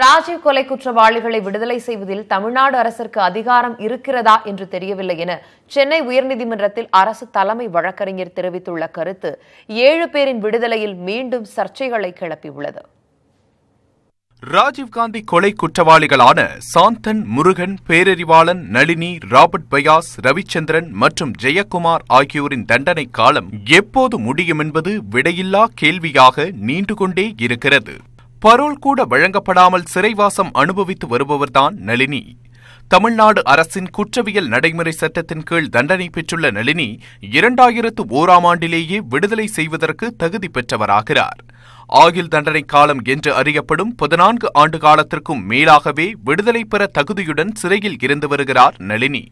ராஜீவ் கொலை குற்றவாளிகளை விடுதலை செய்வதில் தமிழ்நாடு அரசிற்கு அதிகாரம் இருக்கிறதா என்று தெரியவில்லை என சென்னை உயர்நீதிமன்றத்தில் அரசு தலைமை வழக்கறிஞர் தெரிவித்துள்ள கருத்து ஏழு பேரின் விடுதலையில் மீண்டும் சர்ச்சைகளை கிளப்பியுள்ளது ராஜீவ்காந்தி கொலை குற்றவாளிகளான சாந்தன் முருகன் பேரறிவாளன் நளினி ராபர்ட் பயாஸ் ரவிச்சந்திரன் மற்றும் ஜெயக்குமார் ஆகியோரின் தண்டனை காலம் எப்போது முடியும் என்பது விடையில்லா கேள்வியாக நீண்டு கொண்டே இருக்கிறது பரோல் கூட வழங்கப்படாமல் சிறைவாசம் அனுபவித்து வருபவர்தான் நளினி தமிழ்நாடு அரசின் குற்றவியல் நடைமுறை சட்டத்தின் கீழ் தண்டனை பெற்றுள்ள நளினி இரண்டாயிரத்து ஓராம் ஆண்டிலேயே விடுதலை செய்வதற்கு தகுதி பெற்றவராகிறார் ஆயுள் தண்டனை காலம் என்று அறியப்படும் பதினான்கு ஆண்டு காலத்திற்கும் மேலாகவே விடுதலை பெற தகுதியுடன் சிறையில் இருந்து வருகிறார் நளினி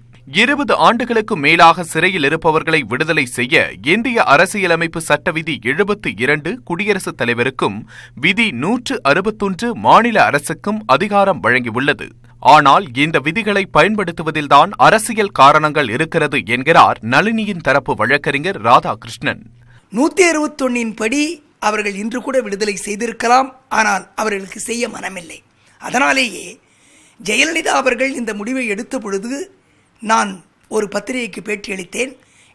இருபது ஆண்டுகளுக்கு மேலாக சிறையில் இருப்பவர்களை விடுதலை செய்ய இந்திய அரசியலமைப்பு சட்ட விதி எழுபத்தி இரண்டு குடியரசுத் தலைவருக்கும் விதி நூற்று அறுபத்தொன்று மாநில அரசுக்கும் அதிகாரம் வழங்கியுள்ளது ஆனால் இந்த விதிகளை பயன்படுத்துவதில்தான் அரசியல் காரணங்கள் இருக்கிறது என்கிறார் நளினியின் தரப்பு வழக்கறிஞர் ராதாகிருஷ்ணன் நூத்தி அறுபத்தொன்னின் படி அவர்கள் இன்று கூட விடுதலை செய்திருக்கலாம் ஆனால் அவர்களுக்கு செய்ய மனமில்லை அதனாலேயே ஜெயலலிதா அவர்கள் இந்த முடிவை எடுத்த பொழுது நான் ஒரு பத்திரிகைக்கு பேட்டியளித்தேன்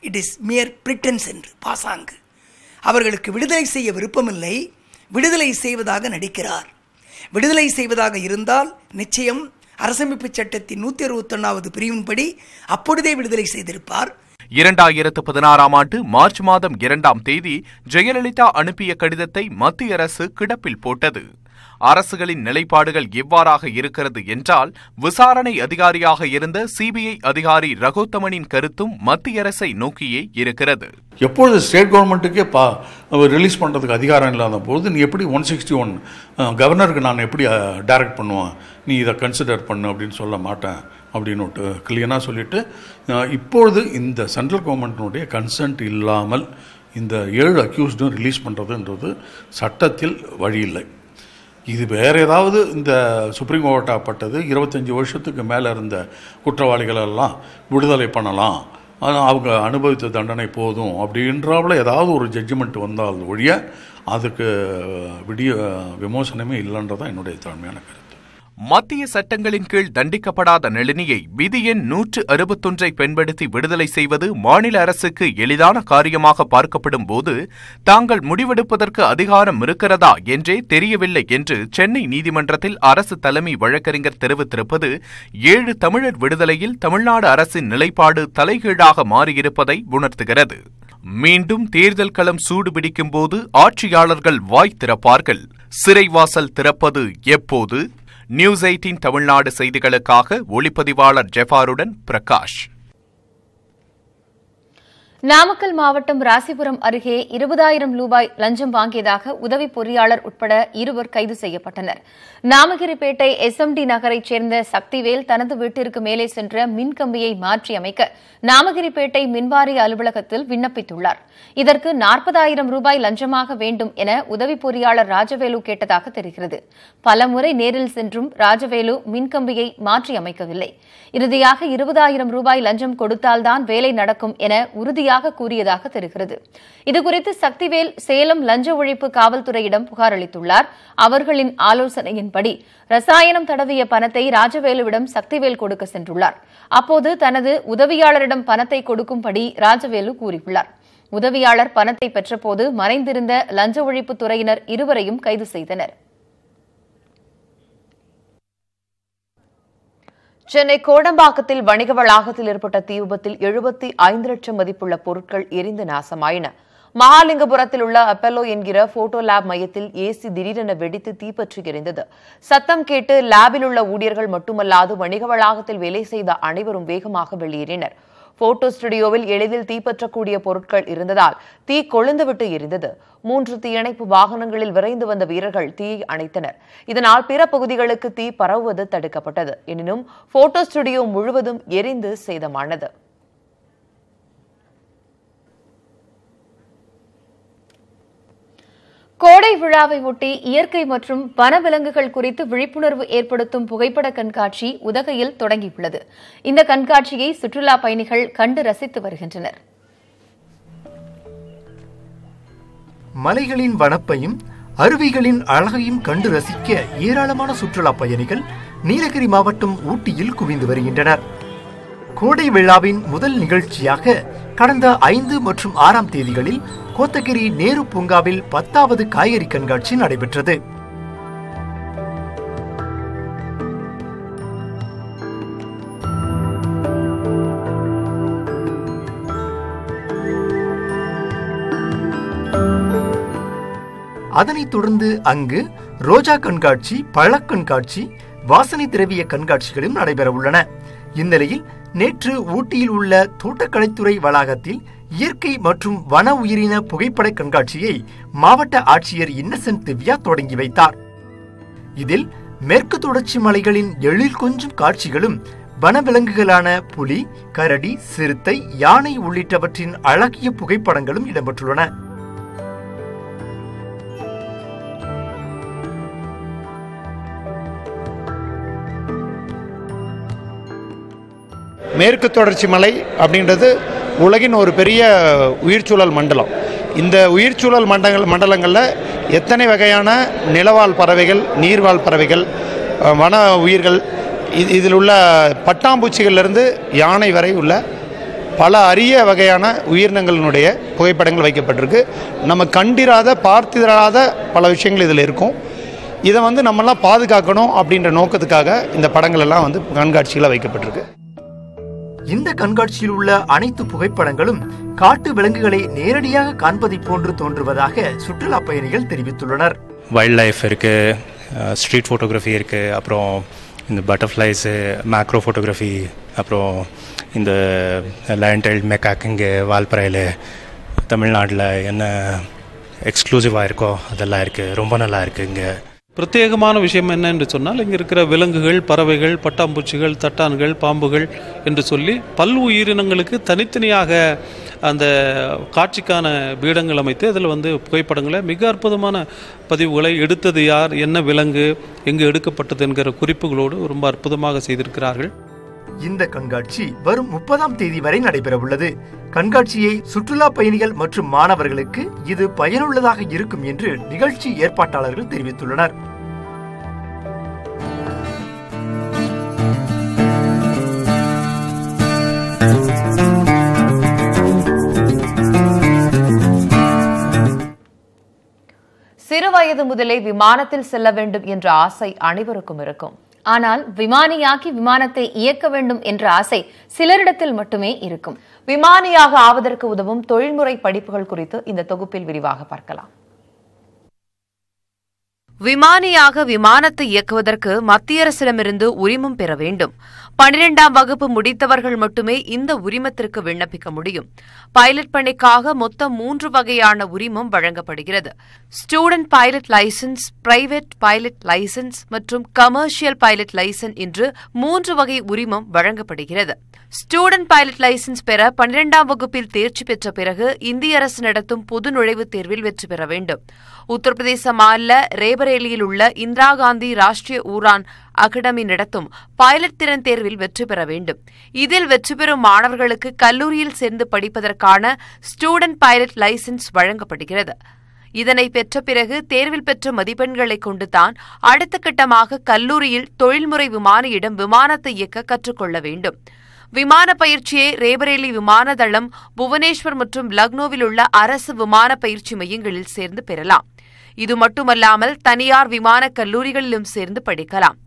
இட் இஸ் மியர் பிரிட்டன்ஸ் என்று பாசாங்கு அவர்களுக்கு விடுதலை செய்ய விருப்பமில்லை விடுதலை செய்வதாக நடிக்கிறார் விடுதலை செய்வதாக இருந்தால் நிச்சயம் அரசமைப்பு சட்டத்தின் நூற்றி அறுபத்தொன்னாவது பிரிவின்படி அப்பொழுதே விடுதலை செய்திருப்பார் இரண்டாயிரத்து பதினாறாம் ஆண்டு மார்ச் மாதம் இரண்டாம் தேதி ஜெயலலிதா அனுப்பிய கடிதத்தை மத்திய அரசு கிடப்பில் போட்டது அரசுகளின் நிலைப்பாடுகள் எவ்வாறாக இருக்கிறது என்றால் விசாரணை அதிகாரியாக இருந்த சிபிஐ அதிகாரி ரகோத்தமனின் கருத்தும் மத்திய அரசை நோக்கியே இருக்கிறது எப்பொழுது ஸ்டேட் கவர்மெண்ட்டுக்கே பா ரிலீஸ் பண்ணுறதுக்கு அதிகாரம் இல்லாத போது நீ எப்படி ஒன் சிக்ஸ்டி ஒன் கவர்னருக்கு நான் எப்படி டைரக்ட் பண்ணுவேன் நீ இதை கன்சிடர் பண்ணு அப்படின்னு சொல்ல மாட்டேன் அப்படின்னு கிளியனாக சொல்லிட்டு இப்பொழுது இந்த சென்ட்ரல் கவர்மெண்ட்டினுடைய கன்சன்ட் இல்லாமல் இந்த ஏழு அக்யூஸ்டும் ரிலீஸ் பண்ணுறதுன்றது சட்டத்தில் வழியில்லை இது வேறு ஏதாவது இந்த சுப்ரீம் கோர்ட் பட்டது இருபத்தஞ்சி வருஷத்துக்கு மேலே இருந்த குற்றவாளிகளெல்லாம் விடுதலை பண்ணலாம் ஆனால் அவங்க அனுபவித்த தண்டனை போதும் அப்படின்றாவில் ஏதாவது ஒரு ஜட்ஜ்மெண்ட் வந்தால் ஒழிய அதுக்கு விடிய விமோசனமே இல்லைன்றதான் என்னுடைய தாழ்மையான கருத்து மத்திய சட்டங்களின் கீழ் தண்டிக்கப்படாத நளினியை விதி எண் நூற்று அறுபத்தொன்றை பயன்படுத்தி விடுதலை செய்வது மாநில அரசுக்கு எளிதான காரியமாக பார்க்கப்படும் போது தாங்கள் முடிவெடுப்பதற்கு அதிகாரம் இருக்கிறதா என்றே தெரியவில்லை என்று சென்னை நீதிமன்றத்தில் அரசு தலைமை வழக்கறிஞர் தெரிவித்திருப்பது ஏழு தமிழர் விடுதலையில் தமிழ்நாடு அரசின் நிலைப்பாடு தலைகீழாக மாறியிருப்பதை உணர்த்துகிறது மீண்டும் தேர்தல் களம் சூடுபிடிக்கும் போது ஆட்சியாளர்கள் வாய் திறப்பார்கள் சிறைவாசல் திறப்பது எப்போது நியூஸ் எயிட்டீன் தமிழ்நாடு செய்திகளுக்காக ஒளிப்பதிவாளர் ஜெஃபாருடன் பிரகாஷ் நாமக்கல் மாவட்டம் ராசிபுரம் அருகே இருபதாயிரம் ரூபாய் லஞ்சம் வாங்கியதாக உதவி பொறியாளர் உட்பட இருவர் கைது செய்யப்பட்டனர் நாமகிரிப்பேட்டை டி நகரைச் சேர்ந்த சக்திவேல் தனது வீட்டிற்கு மேலே சென்ற மின்கம்பியை மாற்றியமைக்க நாமகிரிப்பேட்டை மின்வாரிய அலுவலகத்தில் விண்ணப்பித்துள்ளார் இதற்கு நாற்பதாயிரம் ரூபாய் லஞ்சமாக வேண்டும் என உதவி பொறியாளர் ராஜவேலு கேட்டதாக தெரிகிறது பலமுறை நேரில் சென்றும் ராஜவேலு மின்கம்பியை மாற்றியமைக்கவில்லை இறுதியாக இருபதாயிரம் ரூபாய் லஞ்சம் கொடுத்தால்தான் வேலை நடக்கும் என உறுதியாக உறுதியாக கூறியதாக தெரிகிறது இதுகுறித்து சக்திவேல் சேலம் லஞ்ச ஒழிப்பு காவல்துறையிடம் புகார் அளித்துள்ளார் அவர்களின் ஆலோசனையின்படி ரசாயனம் தடவிய பணத்தை ராஜவேலுவிடம் சக்திவேல் கொடுக்க சென்றுள்ளார் அப்போது தனது உதவியாளரிடம் பணத்தை கொடுக்கும்படி ராஜவேலு கூறியுள்ளார் உதவியாளர் பணத்தை பெற்றபோது மறைந்திருந்த லஞ்ச ஒழிப்பு துறையினர் இருவரையும் கைது செய்தனர் சென்னை கோடம்பாக்கத்தில் வணிக வளாகத்தில் ஏற்பட்ட தீ விபத்தில் எழுபத்தி ஐந்து லட்சம் மதிப்புள்ள பொருட்கள் எரிந்து நாசமாயின மகாலிங்கபுரத்தில் உள்ள அப்பல்லோ என்கிற போட்டோ லேப் மையத்தில் ஏசி திடீரென வெடித்து தீப்பற்றி எரிந்தது சத்தம் கேட்டு லேபில் உள்ள ஊழியர்கள் மட்டுமல்லாது வணிக வளாகத்தில் வேலை செய்த அனைவரும் வேகமாக வெளியேறினர் போட்டோ ஸ்டுடியோவில் எளிதில் தீப்பற்றக்கூடிய பொருட்கள் இருந்ததால் தீ கொழுந்துவிட்டு எரிந்தது மூன்று தீயணைப்பு வாகனங்களில் விரைந்து வந்த வீரர்கள் தீயை அணைத்தனர் இதனால் பிற பகுதிகளுக்கு தீ பரவுவது தடுக்கப்பட்டது எனினும் போட்டோ ஸ்டுடியோ முழுவதும் எரிந்து சேதமானது கோடை விழாவை ஒட்டி இயற்கை மற்றும் வனவிலங்குகள் குறித்து விழிப்புணர்வு ஏற்படுத்தும் புகைப்பட கண்காட்சி உதகையில் தொடங்கியுள்ளது இந்த கண்காட்சியை சுற்றுலா பயணிகள் கண்டு ரசித்து வருகின்றனர் மலைகளின் வனப்பையும் அருவிகளின் அழகையும் கண்டு ரசிக்க ஏராளமான சுற்றுலா பயணிகள் நீலகிரி மாவட்டம் ஊட்டியில் குவிந்து வருகின்றனர் கோடை விழாவின் முதல் நிகழ்ச்சியாக கடந்த ஐந்து மற்றும் ஆறாம் தேதிகளில் கோத்தகிரி நேரு பூங்காவில் பத்தாவது காய்கறி கண்காட்சி நடைபெற்றது அதனைத் தொடர்ந்து அங்கு ரோஜா கண்காட்சி பழக்கண்காட்சி வாசனை திரவிய கண்காட்சிகளும் நடைபெறவுள்ளன இந்நிலையில் நேற்று ஊட்டியில் உள்ள தோட்டக்கலைத்துறை வளாகத்தில் இயற்கை மற்றும் வன உயிரின புகைப்பட கண்காட்சியை மாவட்ட ஆட்சியர் இன்னசென்ட் திவ்யா தொடங்கி வைத்தார் இதில் மேற்கு தொடர்ச்சி மலைகளின் எழில் கொஞ்சும் காட்சிகளும் வனவிலங்குகளான புலி கரடி சிறுத்தை யானை உள்ளிட்டவற்றின் அழகிய புகைப்படங்களும் இடம்பெற்றுள்ளன மேற்கு தொடர்ச்சி மலை அப்படின்றது உலகின் ஒரு பெரிய உயிர்ச்சூழல் மண்டலம் இந்த உயிர்ச்சூழல் மண்டங்கள் மண்டலங்களில் எத்தனை வகையான நிலவாழ் பறவைகள் நீர்வாழ் பறவைகள் வன உயிர்கள் இது இதில் உள்ள பட்டாம்பூச்சிகளிலிருந்து யானை வரை உள்ள பல அரிய வகையான உயிரினங்களினுடைய புகைப்படங்கள் வைக்கப்பட்டிருக்கு நம்ம கண்டிராத பார்த்திராத பல விஷயங்கள் இதில் இருக்கும் இதை வந்து நம்மளாம் பாதுகாக்கணும் அப்படின்ற நோக்கத்துக்காக இந்த படங்கள் எல்லாம் வந்து கண்காட்சியில் வைக்கப்பட்டிருக்கு இந்த கண்காட்சியில் உள்ள அனைத்து புகைப்படங்களும் காட்டு விலங்குகளை நேரடியாக காண்பதை போன்று தோன்றுவதாக சுற்றுலா பயணிகள் தெரிவித்துள்ளனர் வைல்ட் லைஃப் இருக்கு ஸ்ட்ரீட் ஃபோட்டோகிராஃபி இருக்கு அப்புறம் இந்த பட்டர்ஃப்ளைஸு மேக்ரோ ஃபோட்டோகிராஃபி அப்புறம் இந்த லயன் டைல்ட் மெக்காக்கிங்கு வால்பரையில் தமிழ்நாட்டில் என்ன எக்ஸ்க்ளூசிவாக இருக்கோ அதெல்லாம் இருக்குது ரொம்ப நல்லா இருக்குது இங்கே பிரத்யேகமான விஷயம் என்ன என்று சொன்னால் இங்கே இருக்கிற விலங்குகள் பறவைகள் பட்டாம்பூச்சிகள் தட்டான்கள் பாம்புகள் என்று சொல்லி பல் உயிரினங்களுக்கு தனித்தனியாக அந்த காட்சிக்கான பீடங்கள் அமைத்து அதில் வந்து புகைப்படங்களை மிக அற்புதமான பதிவுகளை எடுத்தது யார் என்ன விலங்கு எங்கு எடுக்கப்பட்டது என்கிற குறிப்புகளோடு ரொம்ப அற்புதமாக செய்திருக்கிறார்கள் இந்த கண்காட்சி வரும் முப்பதாம் தேதி வரை நடைபெற உள்ளது கண்காட்சியை சுற்றுலா பயணிகள் மற்றும் மாணவர்களுக்கு இது பயனுள்ளதாக இருக்கும் என்று நிகழ்ச்சி ஏற்பாட்டாளர்கள் தெரிவித்துள்ளனர் சிறுவயது முதலே விமானத்தில் செல்ல வேண்டும் என்ற ஆசை அனைவருக்கும் இருக்கும் ஆனால் விமானியாக்கி விமானத்தை இயக்க வேண்டும் என்ற ஆசை சிலரிடத்தில் மட்டுமே இருக்கும் விமானியாக ஆவதற்கு உதவும் தொழில்முறை படிப்புகள் குறித்து இந்த தொகுப்பில் விரிவாக பார்க்கலாம் விமானியாக விமானத்தை இயக்குவதற்கு மத்திய அரசிடமிருந்து உரிமம் பெற வேண்டும் பனிரெண்டாம் வகுப்பு முடித்தவர்கள் மட்டுமே இந்த உரிமத்திற்கு விண்ணப்பிக்க முடியும் பைலட் பணிக்காக மொத்தம் மூன்று வகையான உரிமம் வழங்கப்படுகிறது student pilot licence private pilot licence மற்றும் கமர்ஷியல் பைலட் லைசன்ஸ் என்று மூன்று வகை உரிமம் வழங்கப்படுகிறது ஸ்டூடெண்ட் பைலட் லைசன்ஸ் பெற பனிரெண்டாம் வகுப்பில் தேர்ச்சி பெற்ற பிறகு இந்திய அரசு நடத்தும் பொது நுழைவுத் தேர்வில் வெற்றி பெற வேண்டும் உத்தரப்பிரதேச மாநில ரேபரேலியில் உள்ள இந்திரா காந்தி ராஷ்டிரிய ஊரான் அகாடமி நடத்தும் பைலட் திறன் தேர்வில் வெற்றி பெற வேண்டும் இதில் வெற்றி பெறும் மாணவர்களுக்கு கல்லூரியில் சேர்ந்து படிப்பதற்கான ஸ்டூடெண்ட் பைலட் லைசன்ஸ் வழங்கப்படுகிறது இதனை பெற்ற பிறகு தேர்வில் பெற்ற மதிப்பெண்களை கொண்டுதான் அடுத்த கட்டமாக கல்லூரியில் தொழில்முறை விமானியிடம் விமானத்தை இயக்க கற்றுக்கொள்ள வேண்டும் விமான பயிற்சியை ரேபரேலி விமான தளம் புவனேஸ்வர் மற்றும் லக்னோவில் உள்ள அரசு விமான பயிற்சி மையங்களில் சேர்ந்து பெறலாம் இது மட்டுமல்லாமல் தனியார் விமான கல்லூரிகளிலும் சேர்ந்து படிக்கலாம்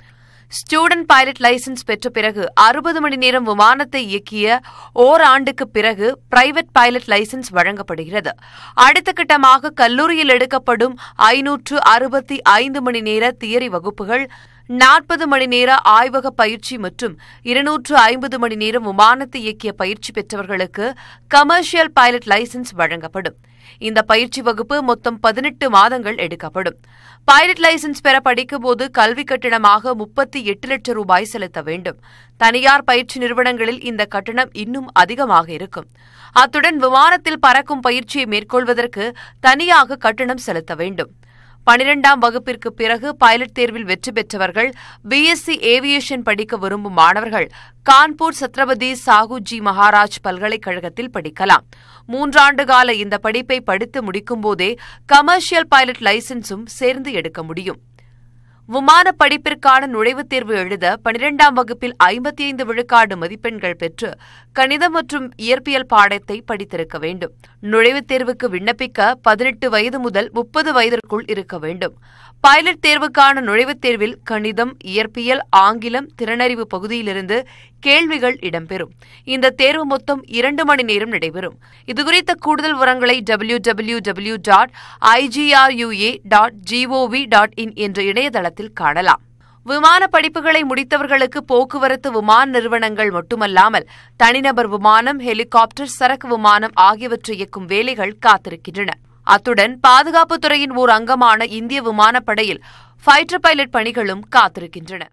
ஸ்டூடெண்ட் பைலட் லைசன்ஸ் பெற்ற பிறகு அறுபது மணி நேரம் விமானத்தை இயக்கிய ஓராண்டுக்கு பிறகு பிரைவேட் பைலட் லைசன்ஸ் வழங்கப்படுகிறது அடுத்த கட்டமாக கல்லூரியில் எடுக்கப்படும் ஐநூற்று அறுபத்தி ஐந்து மணி நேர தியரி வகுப்புகள் நாற்பது மணி நேர ஆய்வக பயிற்சி மற்றும் இருநூற்று ஐம்பது மணி நேரம் விமானத்தை இயக்கிய பயிற்சி பெற்றவர்களுக்கு கமர்ஷியல் பைலட் லைசன்ஸ் வழங்கப்படும் இந்த பயிற்சி வகுப்பு மொத்தம் பதினெட்டு மாதங்கள் எடுக்கப்படும் பைலட் லைசன்ஸ் பெற படிக்கும்போது கல்வி கட்டணமாக முப்பத்தி எட்டு லட்சம் ரூபாய் செலுத்த வேண்டும் தனியார் பயிற்சி நிறுவனங்களில் இந்த கட்டணம் இன்னும் அதிகமாக இருக்கும் அத்துடன் விமானத்தில் பறக்கும் பயிற்சியை மேற்கொள்வதற்கு தனியாக கட்டணம் செலுத்த வேண்டும் பனிரெண்டாம் வகுப்பிற்கு பிறகு பைலட் தேர்வில் வெற்றி பெற்றவர்கள் பிஎஸ்சி ஏவியேஷன் படிக்க விரும்பும் மாணவர்கள் கான்பூர் சத்ரபதி சாகுஜி மகாராஜ் பல்கலைக்கழகத்தில் படிக்கலாம் மூன்றாண்டு கால இந்த படிப்பை படித்து முடிக்கும்போதே கமர்ஷியல் பைலட் லைசன்ஸும் சேர்ந்து எடுக்க முடியும் விமான படிப்பிற்கான நுழைவுத் தேர்வு எழுத பனிரெண்டாம் வகுப்பில் ஐம்பத்தி ஐந்து விழுக்காடு மதிப்பெண்கள் பெற்று கணிதம் மற்றும் இயற்பியல் பாடத்தை படித்திருக்க வேண்டும் நுழைவுத் தேர்வுக்கு விண்ணப்பிக்க பதினெட்டு வயது முதல் முப்பது வயதிற்குள் இருக்க வேண்டும் பைலட் தேர்வுக்கான நுழைவுத் தேர்வில் கணிதம் இயற்பியல் ஆங்கிலம் திறனறிவு பகுதியிலிருந்து கேள்விகள் இடம்பெறும் இந்த தேர்வு மொத்தம் இரண்டு மணி நேரம் நடைபெறும் இதுகுறித்த கூடுதல் விவரங்களை W W W dot IGRUA dot GOV dot in என்ற இணையதளத்தில் காணலாம் விமான படிப்புகளை முடித்தவர்களுக்கு போக்குவரத்து விமான நிறுவனங்கள் மட்டுமல்லாமல் தனிநபர் விமானம் ஹெலிகாப்டர் சரக்கு விமானம் ஆகியவற்றை இயக்கும் வேலைகள் காத்திருக்கின்றன அத்துடன் பாதுகாப்புத்துறையின் ஓர் அங்கமான இந்திய விமானப்படையில் ஃபைட்டர் பைலட் பணிகளும் காத்திருக்கின்றன